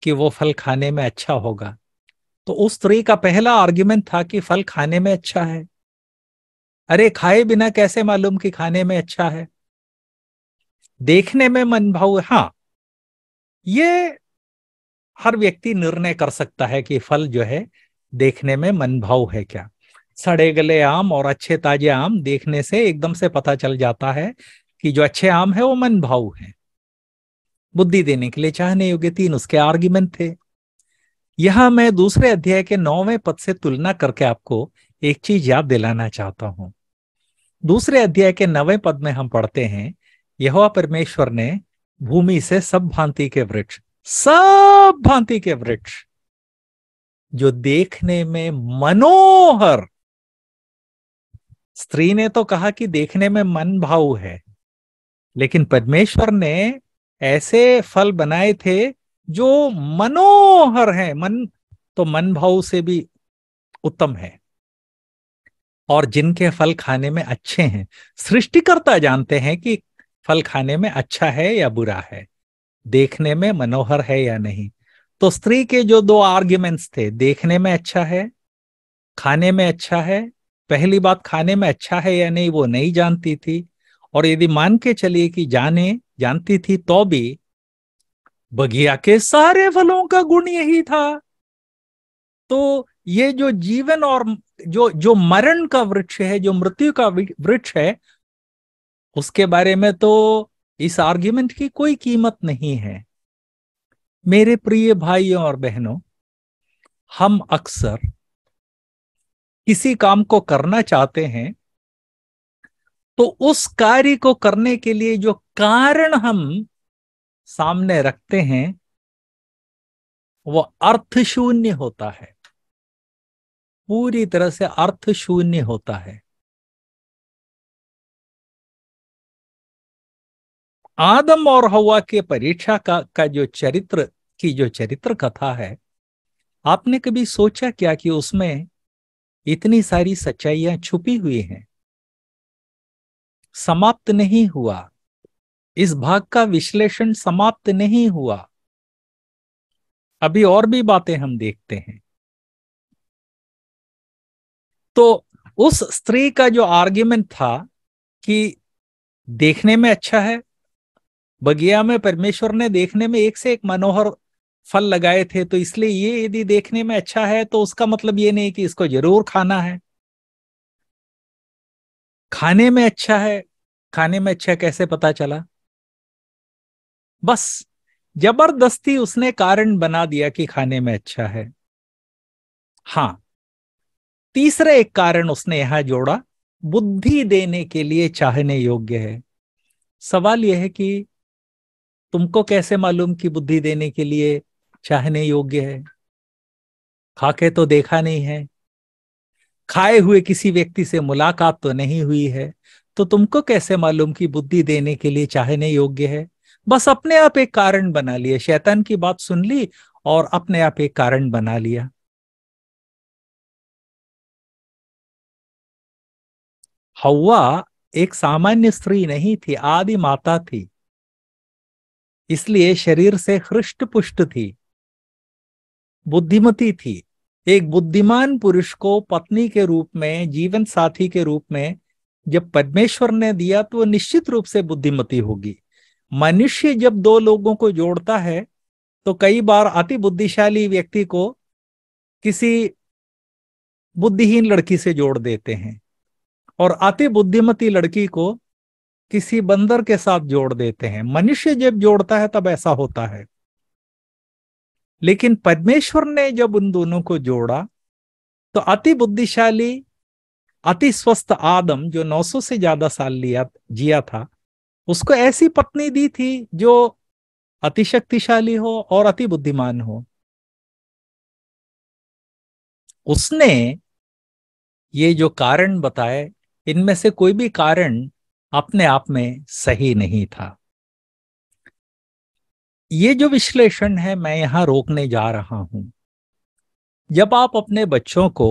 कि वो फल खाने में अच्छा होगा तो उस स्त्री का पहला आर्ग्यूमेंट था कि फल खाने में अच्छा है अरे खाए बिना कैसे मालूम कि खाने में अच्छा है देखने में मन भाव हाँ ये हर व्यक्ति निर्णय कर सकता है कि फल जो है देखने में मनभाव है क्या सड़े गले आम और अच्छे ताजे आम देखने से एकदम से पता चल जाता है कि जो अच्छे आम है वो मन भाव है बुद्धि देने के लिए चाहने योग्य तीन उसके आर्ग्यूमेंट थे यह मैं दूसरे अध्याय के नौवें पद से तुलना करके आपको एक चीज याद दिलाना चाहता हूं दूसरे अध्याय के नवे पद में हम पढ़ते हैं यहोवा परमेश्वर ने भूमि से सब भांति के वृक्ष सब भांति के वृक्ष जो देखने में मनोहर स्त्री ने तो कहा कि देखने में मन भाव है लेकिन परमेश्वर ने ऐसे फल बनाए थे जो मनोहर हैं मन तो मन भाव से भी उत्तम है और जिनके फल खाने में अच्छे हैं सृष्टिकर्ता जानते हैं कि फल खाने में अच्छा है या बुरा है देखने में मनोहर है या नहीं तो स्त्री के जो दो आर्ग्यूमेंट्स थे देखने में अच्छा है खाने में अच्छा है पहली बात खाने में अच्छा है या नहीं वो नहीं जानती थी और यदि मान के चलिए कि जाने जानती थी तो भी बगिया के सारे फलों का गुण यही था तो ये जो जीवन और जो जो मरण का वृक्ष है जो मृत्यु का वृक्ष है उसके बारे में तो इस आर्ग्यूमेंट की कोई कीमत नहीं है मेरे प्रिय भाइयों और बहनों हम अक्सर किसी काम को करना चाहते हैं तो उस कार्य को करने के लिए जो कारण हम सामने रखते हैं वो अर्थ शून्य होता है पूरी तरह से अर्थ शून्य होता है आदम और हवा के परीक्षा का का जो चरित्र की जो चरित्र कथा है आपने कभी सोचा क्या कि उसमें इतनी सारी सच्चाइयां छुपी हुई हैं समाप्त नहीं हुआ इस भाग का विश्लेषण समाप्त नहीं हुआ अभी और भी बातें हम देखते हैं तो उस स्त्री का जो आर्ग्यूमेंट था कि देखने में अच्छा है बगिया में परमेश्वर ने देखने में एक से एक मनोहर फल लगाए थे तो इसलिए ये यदि देखने में अच्छा है तो उसका मतलब ये नहीं कि इसको जरूर खाना है खाने में अच्छा है खाने में अच्छा कैसे पता चला बस जबरदस्ती उसने कारण बना दिया कि खाने में अच्छा है हां तीसरा एक कारण उसने यहां जोड़ा बुद्धि देने के लिए चाहने योग्य है सवाल यह है कि तुमको कैसे मालूम कि बुद्धि देने के लिए चाहने योग्य है खाके तो देखा नहीं है खाए हुए किसी व्यक्ति से मुलाकात तो नहीं हुई है तो तुमको कैसे मालूम कि बुद्धि देने के लिए चाहने योग्य है बस अपने आप एक कारण बना लिए शैतान की बात सुन ली और अपने आप एक कारण बना लिया हवा एक सामान्य स्त्री नहीं थी आदि माता थी इसलिए शरीर से हृष्ट पुष्ट थी बुद्धिमती थी एक बुद्धिमान पुरुष को पत्नी के रूप में जीवन साथी के रूप में जब परमेश्वर ने दिया तो वह निश्चित रूप से बुद्धिमती होगी मनुष्य जब दो लोगों को जोड़ता है तो कई बार अति बुद्धिशाली व्यक्ति को किसी बुद्धिहीन लड़की से जोड़ देते हैं और अति बुद्धिमती लड़की को किसी बंदर के साथ जोड़ देते हैं मनुष्य जब जोड़ता है तब ऐसा होता है लेकिन परमेश्वर ने जब उन दोनों को जोड़ा तो अति बुद्धिशाली अति स्वस्थ आदम जो 900 से ज्यादा साल लिया जिया था उसको ऐसी पत्नी दी थी जो अति शक्तिशाली हो और अति बुद्धिमान हो उसने ये जो कारण बताए इनमें से कोई भी कारण अपने आप में सही नहीं था ये जो विश्लेषण है मैं यहां रोकने जा रहा हूं जब आप अपने बच्चों को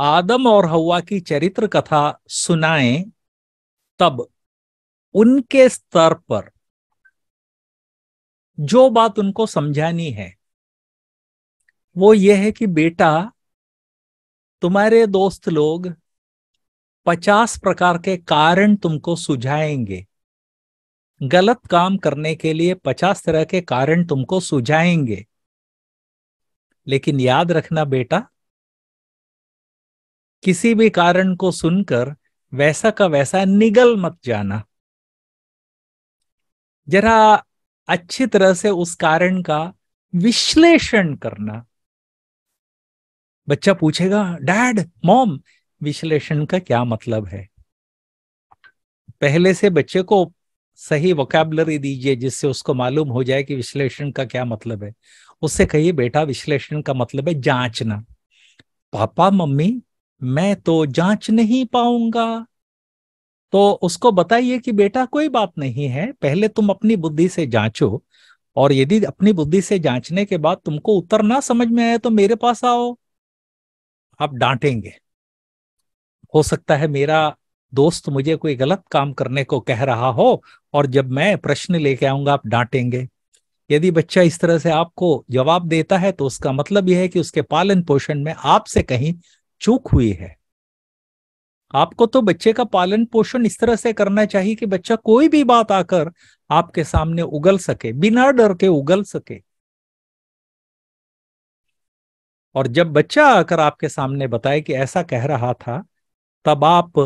आदम और हवा की चरित्र कथा सुनाएं तब उनके स्तर पर जो बात उनको समझानी है वो ये है कि बेटा तुम्हारे दोस्त लोग पचास प्रकार के कारण तुमको सुझाएंगे गलत काम करने के लिए पचास तरह के कारण तुमको सुझाएंगे लेकिन याद रखना बेटा किसी भी कारण को सुनकर वैसा का वैसा निगल मत जाना जरा अच्छी तरह से उस कारण का विश्लेषण करना बच्चा पूछेगा डैड मॉम विश्लेषण का क्या मतलब है पहले से बच्चे को सही वोकैबलरी दीजिए जिससे उसको मालूम हो जाए कि विश्लेषण का क्या मतलब है उससे कहिए बेटा विश्लेषण का मतलब है जांचना पापा मम्मी मैं तो जांच नहीं पाऊंगा तो उसको बताइए कि बेटा कोई बात नहीं है पहले तुम अपनी बुद्धि से जांचो और यदि अपनी बुद्धि से जांचने के बाद तुमको उत्तर ना समझ में आए तो मेरे पास आओ आप डांटेंगे हो सकता है मेरा दोस्त मुझे कोई गलत काम करने को कह रहा हो और जब मैं प्रश्न लेके आऊंगा आप डांटेंगे यदि बच्चा इस तरह से आपको जवाब देता है तो उसका मतलब यह है कि उसके पालन पोषण में आपसे कहीं चूक हुई है आपको तो बच्चे का पालन पोषण इस तरह से करना चाहिए कि बच्चा कोई भी बात आकर आपके सामने उगल सके बिना डर के उगल सके और जब बच्चा आकर आपके सामने बताए कि ऐसा कह रहा था तब आप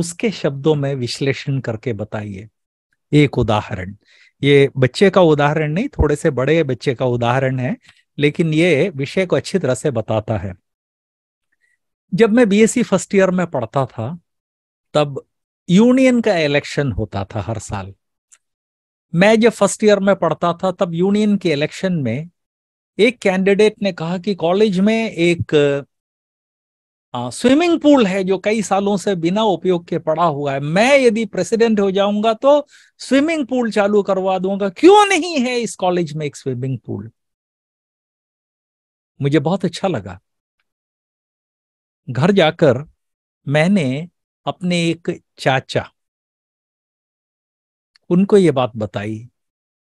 उसके शब्दों में विश्लेषण करके बताइए एक उदाहरण ये बच्चे का उदाहरण नहीं थोड़े से बड़े बच्चे का उदाहरण है लेकिन ये विषय को अच्छी तरह से बताता है जब मैं बीएससी फर्स्ट ईयर में पढ़ता था तब यूनियन का इलेक्शन होता था हर साल मैं जब फर्स्ट ईयर में पढ़ता था तब यूनियन के इलेक्शन में एक कैंडिडेट ने कहा कि कॉलेज में एक स्विमिंग पूल है जो कई सालों से बिना उपयोग के पड़ा हुआ है मैं यदि प्रेसिडेंट हो जाऊंगा तो स्विमिंग पूल चालू करवा दूंगा क्यों नहीं है इस कॉलेज में एक स्विमिंग पूल मुझे बहुत अच्छा लगा घर जाकर मैंने अपने एक चाचा उनको ये बात बताई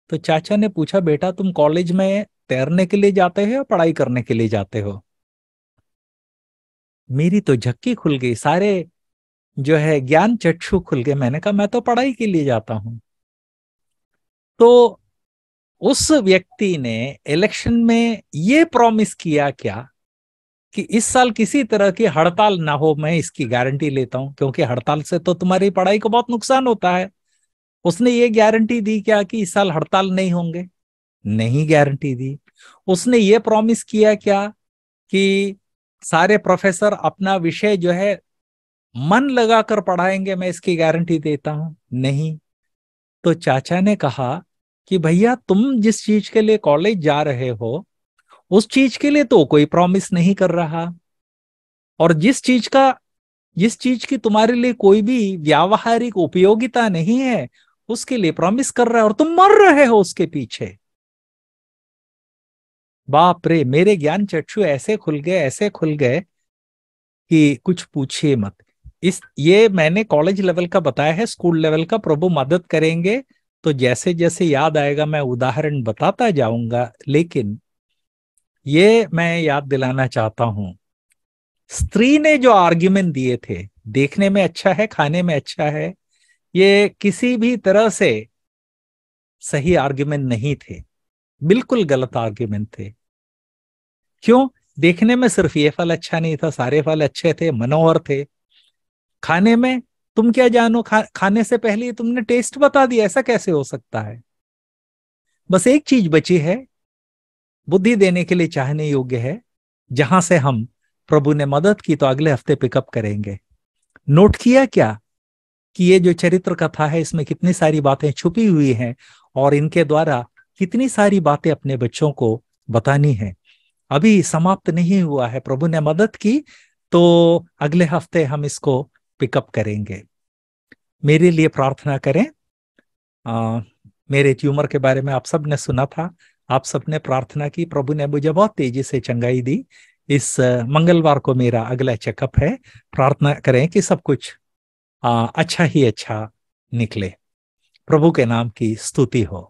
तो चाचा ने पूछा बेटा तुम कॉलेज में तैरने के लिए जाते हो या पढ़ाई करने के लिए जाते हो मेरी तो झक्की खुल गई सारे जो है ज्ञान चक्षु खुल गए मैंने कहा मैं तो पढ़ाई के लिए जाता हूं तो उस व्यक्ति ने इलेक्शन में ये प्रॉमिस किया क्या कि इस साल किसी तरह की हड़ताल ना हो मैं इसकी गारंटी लेता हूं क्योंकि हड़ताल से तो तुम्हारी पढ़ाई को बहुत नुकसान होता है उसने ये गारंटी दी क्या कि इस साल हड़ताल नहीं होंगे नहीं गारंटी दी उसने ये प्रॉमिस किया क्या कि सारे प्रोफेसर अपना विषय जो है मन लगाकर पढ़ाएंगे मैं इसकी गारंटी देता हूं नहीं तो चाचा ने कहा कि भैया तुम जिस चीज के लिए कॉलेज जा रहे हो उस चीज के लिए तो कोई प्रॉमिस नहीं कर रहा और जिस चीज का जिस चीज की तुम्हारे लिए कोई भी व्यावहारिक उपयोगिता नहीं है उसके लिए प्रॉमिस कर रहा है और तुम मर रहे हो उसके पीछे बाप रे मेरे ज्ञान चक्षु ऐसे खुल गए ऐसे खुल गए कि कुछ पूछिए मत इस ये मैंने कॉलेज लेवल का बताया है स्कूल लेवल का प्रभु मदद करेंगे तो जैसे जैसे याद आएगा मैं उदाहरण बताता जाऊंगा लेकिन ये मैं याद दिलाना चाहता हूं स्त्री ने जो आर्ग्यूमेंट दिए थे देखने में अच्छा है खाने में अच्छा है ये किसी भी तरह से सही आर्ग्यूमेंट नहीं थे बिल्कुल गलत आर्ग्यूमेंट थे क्यों देखने में सिर्फ ये फल अच्छा नहीं था सारे फल अच्छे थे मनोहर थे खाने में तुम क्या जानो खा, खाने से पहले तुमने टेस्ट बता दिया ऐसा कैसे हो सकता है बस एक चीज बची है बुद्धि देने के लिए चाहने योग्य है जहां से हम प्रभु ने मदद की तो अगले हफ्ते पिकअप करेंगे नोट किया क्या कि ये जो चरित्र कथा है इसमें कितनी सारी बातें छुपी हुई हैं और इनके द्वारा कितनी सारी बातें अपने बच्चों को बतानी है अभी समाप्त नहीं हुआ है प्रभु ने मदद की तो अगले हफ्ते हम इसको पिकअप करेंगे मेरे लिए प्रार्थना करें आ, मेरे ट्यूमर के बारे में आप सब ने सुना था आप सबने प्रार्थना की प्रभु ने मुझे बहुत तेजी से चंगाई दी इस मंगलवार को मेरा अगला चेकअप है प्रार्थना करें कि सब कुछ आ, अच्छा ही अच्छा निकले प्रभु के नाम की स्तुति हो